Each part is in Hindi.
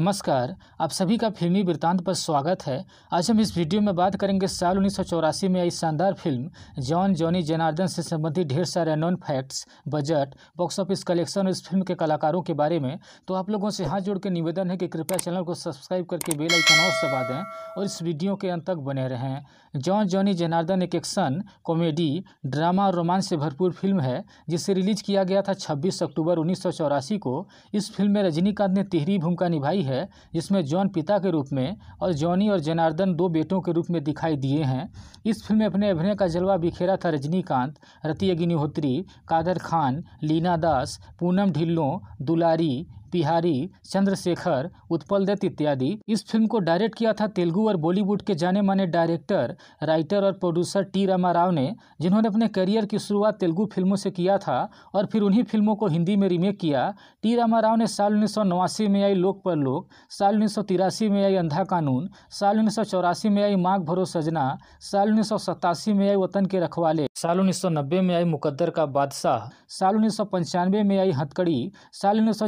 नमस्कार आप सभी का फिल्मी वृत्तांत पर स्वागत है आज हम इस वीडियो में बात करेंगे साल उन्नीस में आई शानदार फिल्म जॉन जॉनी जनार्दन से संबंधित ढेर सारे non facts budget box office collection और इस फिल्म के कलाकारों के बारे में तो आप लोगों से हाथ जोड़ के निवेदन है कि कृपया चैनल को सब्सक्राइब करके बेल आइकन और दबा दें और इस वीडियो के अंत तक बने रहें जॉन जॉनी जनार्दन एक एक्शन कॉमेडी ड्रामा और रोमांस से भरपूर फिल्म है जिसे रिलीज किया गया था छब्बीस अक्टूबर उन्नीस को इस फिल्म में रजनीकांत ने तिहरी भूमिका निभाई है जिसमें जॉन पिता के रूप में और जॉनी और जनार्दन दो बेटों के रूप में दिखाई दिए हैं इस फिल्म में अपने अभिनय का जलवा बिखेरा था रजनीकांत रति अग्निहोत्री कादर खान लीना दास पूनम ढिल्लों दुलारी तिहारी चंद्रशेखर उत्पल दत्त इत्यादि इस फिल्म को डायरेक्ट किया था तेलुगु और बॉलीवुड के जाने माने डायरेक्टर राइटर और प्रोड्यूसर टी रामा राव ने जिन्होंने अपने करियर की शुरुआत तेलुगु फिल्मों से किया था और फिर उन्हीं फिल्मों को हिंदी में रीमेक किया टी रामा राव ने साल उन्नीस में आई लोक पर लोक साल उन्नीस में आई अंधा कानून साल उन्नीस में आई माघ भरो सजना साल उन्नीस में आई वतन के रखवाले साल उन्नीस में आई मुकद्दर का बादशाह साल उन्नीस में आई हथकड़ी साल उन्नीस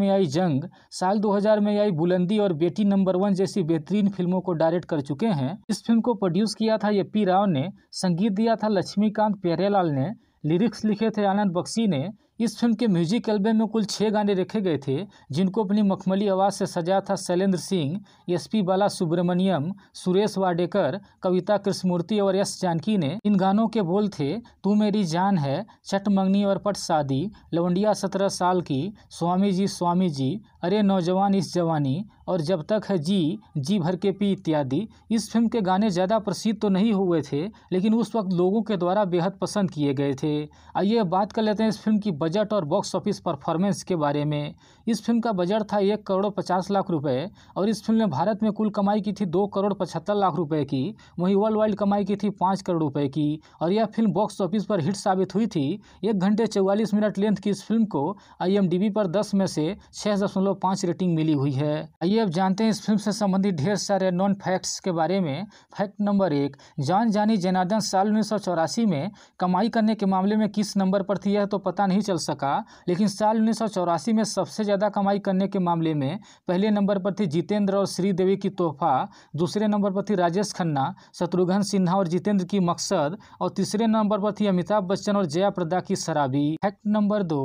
में आई जंग साल 2000 में आई बुलंदी और बेटी नंबर वन जैसी बेहतरीन फिल्मों को डायरेक्ट कर चुके हैं इस फिल्म को प्रोड्यूस किया था यप्पी राव ने संगीत दिया था लक्ष्मीकांत प्यारेलाल ने लिरिक्स लिखे थे आनंद बख्शी ने इस फिल्म के म्यूजिक एल्बम में कुल छः गाने रखे गए थे जिनको अपनी मखमली आवाज़ से सजाया था शैलेंद्र सिंह एस पी बाला सुब्रमण्यम सुरेश वाडेकर कविता कृष्णमूर्ति और एस जानकी ने इन गानों के बोल थे तू मेरी जान है चट मंगनी और पट शादी लवंडिया सत्रह साल की स्वामी जी स्वामी जी अरे नौजवान इस जवानी और जब तक है जी जी भर के पी इत्यादि इस फिल्म के गाने ज़्यादा प्रसिद्ध तो नहीं हुए थे लेकिन उस वक्त लोगों के द्वारा बेहद पसंद किए गए थे आइए बात कर लेते हैं इस फिल्म की बजट और बॉक्स ऑफिस परफॉर्मेंस के बारे में इस फिल्म का बजट था एक करोड़ पचास लाख रुपए और इस फिल्म ने भारत में कुल कमाई की थी दो करोड़ पचहत्तर लाख रुपए की वहीं वर्ल्ड वाइड कमाई की थी पाँच करोड़ रुपए की और यह फिल्म बॉक्स ऑफिस पर हिट साबित हुई थी एक घंटे चौवालीस मिनट लेंथ की इस फिल्म को आई पर दस में से छः रेटिंग मिली हुई है आइए अब जानते हैं इस फिल्म से संबंधित ढेर सारे नॉन फैक्ट्स के बारे में फैक्ट नंबर एक जान जानी जनार्दन साल उन्नीस में कमाई करने के मामले में किस नंबर पर थी यह तो पता नहीं चल सका लेकिन साल उन्नीस में सबसे ज़्यादा कमाई करने के मामले में पहले नंबर पर थी जितेंद्र और श्रीदेवी की तोहफा दूसरे नंबर पर थी राजेश खन्ना शत्रुघ्न सिन्हा और जितेंद्र की मकसद और तीसरे नंबर पर थी अमिताभ बच्चन और जया प्रदा की शराबी फैक्ट नंबर दो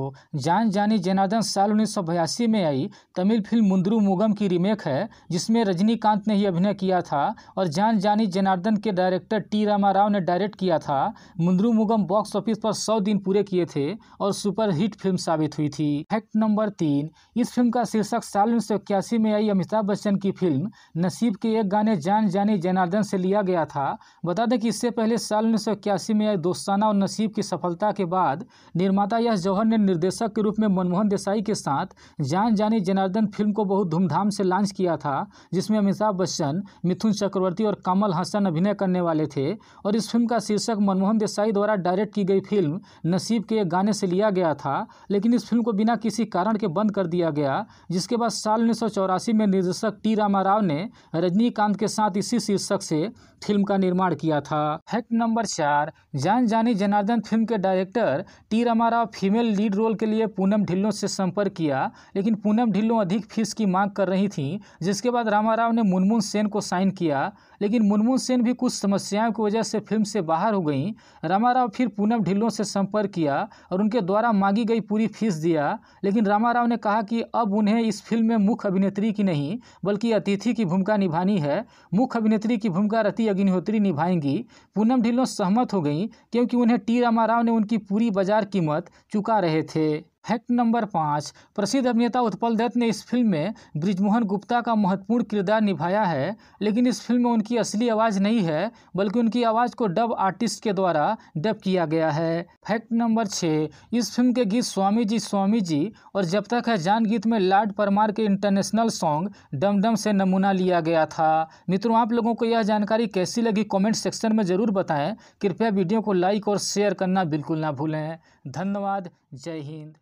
जान जानी जनार्दन साल उन्नीस में आई तमिल फिल्म मुंद्रू मुगम की रीमेक है जिसमें रजनीकांत ने ही अभिनय किया था और जान जानी जनार्दन के डायरेक्टर टी रामा राव ने डायरेक्ट किया था मुंद्रू मुगम बॉक्स ऑफिस पर सौ दिन पूरे किए थे और सुपर सुपर हिट फिल्म साबित हुई थी फैक्ट नंबर तीन इस फिल्म का शीर्षक साल उन्नीस में आई अमिताभ बच्चन की फिल्म नसीब के एक गाने जान जानी जनार्दन से लिया गया था बता दें कि इससे पहले साल उन्नीस में आई दोस्ताना और नसीब की सफलता के बाद निर्माता यश जौहर ने निर्देशक के रूप में मनमोहन देसाई के साथ जान जानी जनार्दन फिल्म को बहुत धूमधाम से लॉन्च किया था जिसमें अमिताभ बच्चन मिथुन चक्रवर्ती और कमल हसन अभिनय करने वाले थे और इस फिल्म का शीर्षक मनमोहन देसाई द्वारा डायरेक्ट की गई फिल्म नसीब के एक गाने से लिया गया गया था लेकिन इस फिल्म को बिना किसी कारण के बंद कर दिया गया जिसके बाद साल उन्नीस में निर्देशक टी राव ने रजनीकांत के साथ इसी शीर्षक से फिल्म का निर्माण किया था फैक्ट नंबर चार जान जानी जनार्दन फिल्म के director T Rao female lead role के लिए पूनम ढिल्लों से संपर्क किया लेकिन पूनम ढिल्लों अधिक फीस की मांग कर रही थी जिसके बाद राव ने मुनमुन सेन को साइन किया लेकिन मुनमुन सेन भी कुछ समस्याओं की वजह से फिल्म से बाहर हो गई राव फिर पूनम ढिल्लों से संपर्क किया और उनके द्वारा मांगी गई पूरी फीस दिया लेकिन रामा राव ने कहा कि अब उन्हें इस फिल्म में मुख्य अभिनेत्री की नहीं बल्कि अतिथि की भूमिका निभानी है मुख्य अभिनेत्री की भूमिका रति अग्निहोत्री निभाएंगी पूनम ढिल्लों सहमत हो गई क्योंकि उन्हें टी रामा राव ने उनकी पूरी बाजार कीमत चुका रहे थे फैक्ट नंबर पाँच प्रसिद्ध अभिनेता उत्पल दत्त ने इस फिल्म में ब्रिजमोहन गुप्ता का महत्वपूर्ण किरदार निभाया है लेकिन इस फिल्म में उनकी असली आवाज़ नहीं है बल्कि उनकी आवाज़ को डब आर्टिस्ट के द्वारा डब किया गया है फैक्ट नंबर छः इस फिल्म के गीत स्वामी जी स्वामी जी और जब तक है जान गीत में लाड परमार के इंटरनेशनल सॉन्ग डम डम से नमूना लिया गया था मित्रों आप लोगों को यह जानकारी कैसी लगी कॉमेंट सेक्शन में ज़रूर बताएँ कृपया वीडियो को लाइक और शेयर करना बिल्कुल ना भूलें धन्यवाद जय हिंद